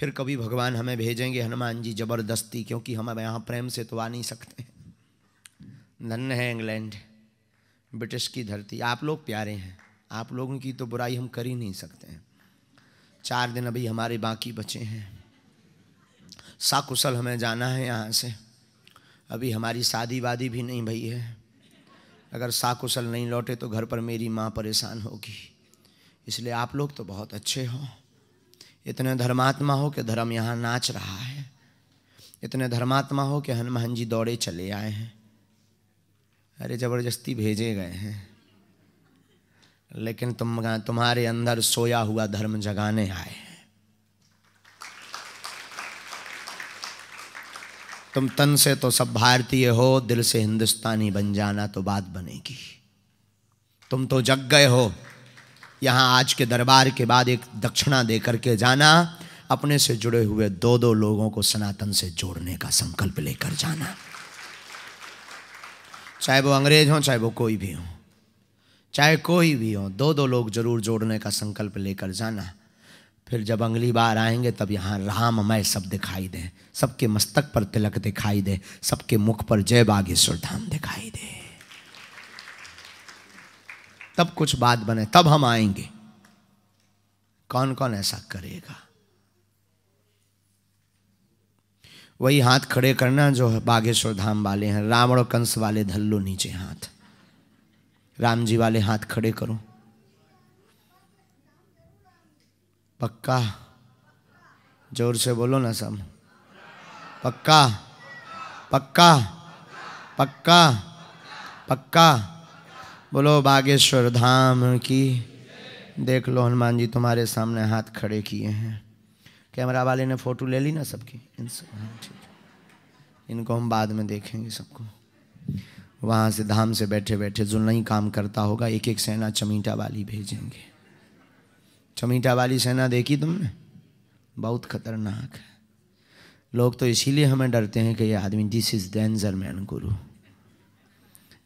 फिर कभी भगवान हमें भेजेंगे हनुमान जी जबरदस्ती क्योंकि हम अब यहाँ प्रेम से तो आ नहीं सकते धन्य है इंग्लैंड ब्रिटिश की धरती आप लोग प्यारे हैं आप लोगों की तो बुराई हम कर ही नहीं सकते हैं चार दिन अभी हमारे बाकी बचे हैं साकुशल हमें जाना है यहाँ से अभी हमारी शादी वादी भी नहीं भई है अगर साकुशल नहीं लौटे तो घर पर मेरी माँ परेशान होगी इसलिए आप लोग तो बहुत अच्छे हो इतने धर्मात्मा हो कि धर्म यहाँ नाच रहा है इतने धर्मात्मा हो कि हनुमान जी दौड़े चले आए हैं अरे ज़बरदस्ती भेजे गए हैं लेकिन तुम तुम्हारे अंदर सोया हुआ धर्म जगाने आए हैं तुम तन से तो सब भारतीय हो दिल से हिंदुस्तानी बन जाना तो बात बनेगी तुम तो जग गए हो यहाँ आज के दरबार के बाद एक दक्षिणा दे करके जाना अपने से जुड़े हुए दो दो लोगों को सनातन से जोड़ने का संकल्प लेकर जाना चाहे वो अंग्रेज हों चाहे वो कोई भी हों चाहे कोई भी हो दो दो लोग जरूर जोड़ने का संकल्प लेकर जाना फिर जब अगली बार आएंगे तब यहाँ राममय सब दिखाई दें सबके मस्तक पर तिलक दिखाई दे सबके मुख पर जय बागेश्वर धाम दिखाई दे तब कुछ बात बने तब हम आएंगे कौन कौन ऐसा करेगा वही हाथ खड़े करना जो बागेश्वर धाम वाले हैं राम और कंस वाले धल्लो नीचे हाथ राम जी वाले हाथ खड़े करो पक्का जोर से बोलो ना सब पक्का पक्का पक्का पक्का, पक्का, पक्का बोलो बागेश्वर धाम की देख लो हनुमान जी तुम्हारे सामने हाथ खड़े किए हैं कैमरा वाले ने फ़ोटो ले ली ना सबकी इनसे हाँ ठीक इनको हम बाद में देखेंगे सबको वहाँ से धाम से बैठे बैठे जो नहीं काम करता होगा एक एक सेना चमीटा वाली भेजेंगे चमीटा वाली सेना देखी तुमने बहुत खतरनाक है लोग तो इसीलिए हमें डरते हैं कि ये आदमी दिस इज़ डेंजर मैन गुरु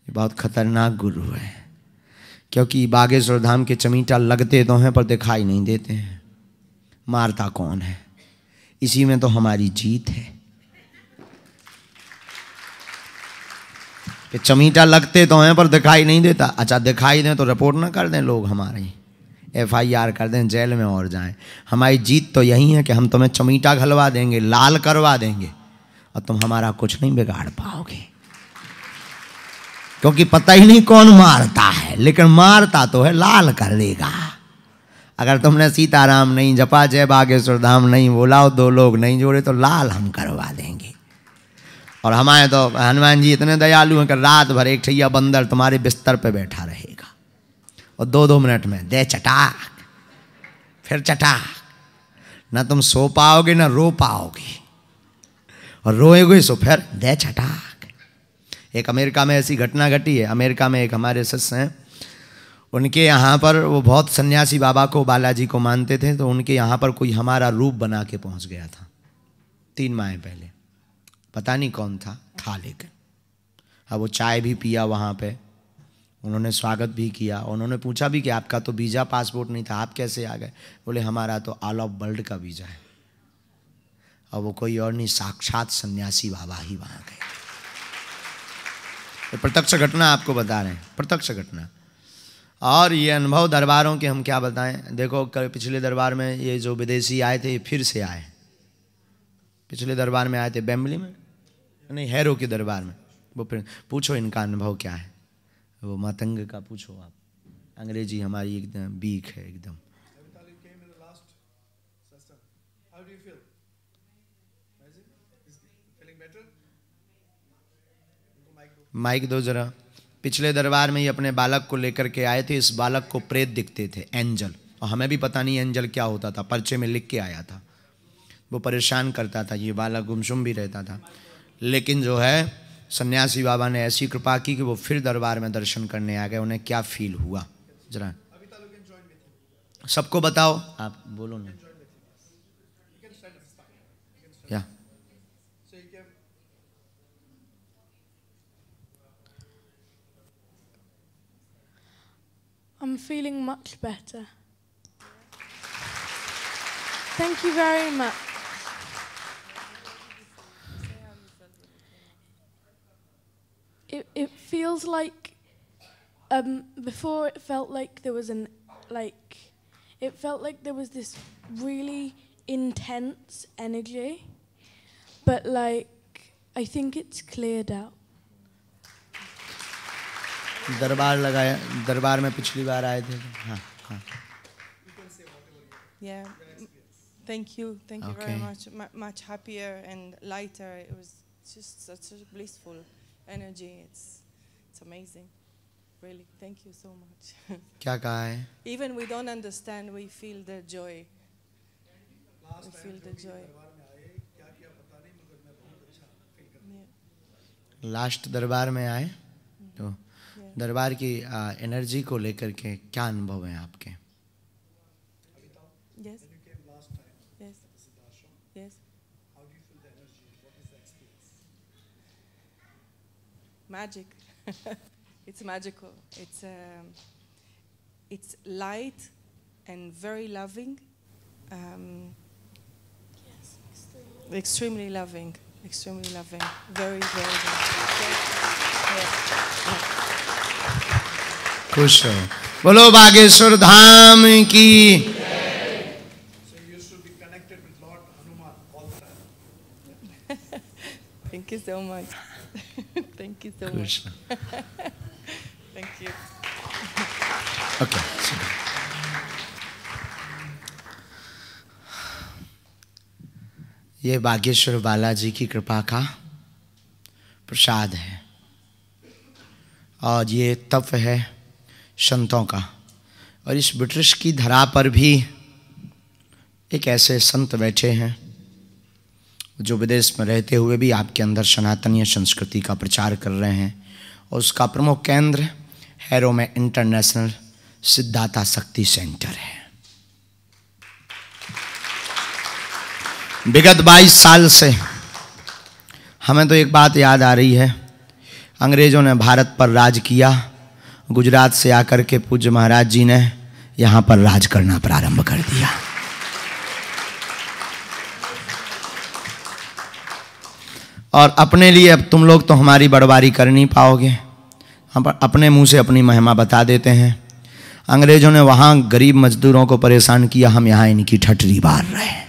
ये बहुत खतरनाक गुरु है क्योंकि बागेश्वर धाम के चमीटा लगते तो हैं पर दिखाई नहीं देते हैं मारता कौन है इसी में तो हमारी जीत है कि चमीटा लगते तो हैं पर दिखाई नहीं देता अच्छा दिखाई दें तो रिपोर्ट ना कर दें लोग हमारे एफ आई आर कर दें जेल में और जाएं हमारी जीत तो यही है कि हम तुम्हें चमीटा घलवा देंगे लाल करवा देंगे और तुम हमारा कुछ नहीं बिगाड़ पाओगे क्योंकि पता ही नहीं कौन मारता है लेकिन मारता तो है लाल कर देगा अगर तुमने सीताराम नहीं जपा जय बागेश्वर धाम नहीं बोला दो लोग नहीं जोड़े तो लाल हम करवा देंगे और हमारे तो हनुमान जी इतने दयालु हैं कि रात भर एक ठैया बंदर तुम्हारे बिस्तर पे बैठा रहेगा और दो दो मिनट में दे चटा फिर चटा ना तुम सो पाओगे ना रो पाओगे और रोएगे सो फिर दे चटा एक अमेरिका में ऐसी घटना घटी है अमेरिका में एक हमारे सस हैं उनके यहाँ पर वो बहुत सन्यासी बाबा को बालाजी को मानते थे तो उनके यहाँ पर कोई हमारा रूप बना के पहुँच गया था तीन माह पहले पता नहीं कौन था था लेकर अब वो चाय भी पिया वहाँ पे उन्होंने स्वागत भी किया उन्होंने पूछा भी कि आपका तो वीज़ा पासपोर्ट नहीं था आप कैसे आ गए बोले हमारा तो ऑल ऑफ वर्ल्ड का वीज़ा है और वो कोई और नहीं साक्षात सन्यासी बाबा ही वहाँ गए ये प्रत्यक्ष घटना आपको बता रहे हैं प्रत्यक्ष घटना और ये अनुभव दरबारों के हम क्या बताएं देखो कल पिछले दरबार में ये जो विदेशी आए थे ये फिर से आए पिछले दरबार में आए थे बैम्बली में नहीं हैरो के दरबार में वो फिर पूछो इनका अनुभव क्या है वो मातंग का पूछो आप अंग्रेजी हमारी एकदम वीक है एकदम माइक दो जरा पिछले दरबार में ही अपने बालक को लेकर के आए थे इस बालक को प्रेत दिखते थे एंजल और हमें भी पता नहीं एंजल क्या होता था पर्चे में लिख के आया था वो परेशान करता था ये बालक गुमसुम भी रहता था लेकिन जो है सन्यासी बाबा ने ऐसी कृपा की कि वो फिर दरबार में दर्शन करने आ गए उन्हें क्या फील हुआ जरा सबको बताओ आप बोलो ना या yeah. I'm feeling much better. Thank you very much. It, it feels like um, before it felt like there was an like it felt like there was this really intense energy, but like I think it's cleared out. दरबार लगाया दरबार में पिछली बार आए थे हाँ हाँ thank you, thank you okay. very much. M much happier and lighter. It was just such a blissful energy. It's it's amazing, really. Thank you so much. क्या कहा है? Even we don't understand, we feel the joy. We feel the joy. Last दरबार में आए तो दरबार की आ, energy को लेकर के क्या अनुभव है आपके magic it's magical it's it's light and very loving extremely loving extremely loving very very खुश हो बोलो बागेश्वर धाम की ये बागेश्वर बालाजी की कृपा का प्रसाद है और ये तप है संतों का और इस ब्रिटिश की धरा पर भी एक ऐसे संत बैठे हैं जो विदेश में रहते हुए भी आपके अंदर सनातनीय संस्कृति का प्रचार कर रहे हैं और उसका प्रमुख केंद्र हैरो में इंटरनेशनल सिद्धाता शक्ति सेंटर है विगत 22 साल से हमें तो एक बात याद आ रही है अंग्रेज़ों ने भारत पर राज किया गुजरात से आकर के पूज्य महाराज जी ने यहाँ पर राज करना प्रारंभ कर दिया और अपने लिए अब तुम लोग तो हमारी बड़बारी कर नहीं पाओगे हम अपने मुंह से अपनी महिमा बता देते हैं अंग्रेजों ने वहाँ गरीब मजदूरों को परेशान किया हम यहाँ इनकी ठटरी बार रहे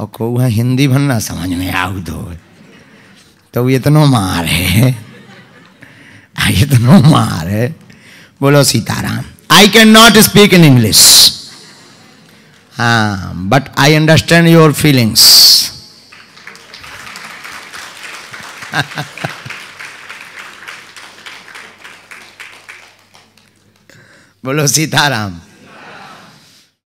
और को हाँ, हिंदी भन्ना समझ में आऊ दो तो। तो तो मार है इतनो हाँ, मार है बोलो Sitaram I can not speak in English हाँ but I understand your feelings बोलो सीताराम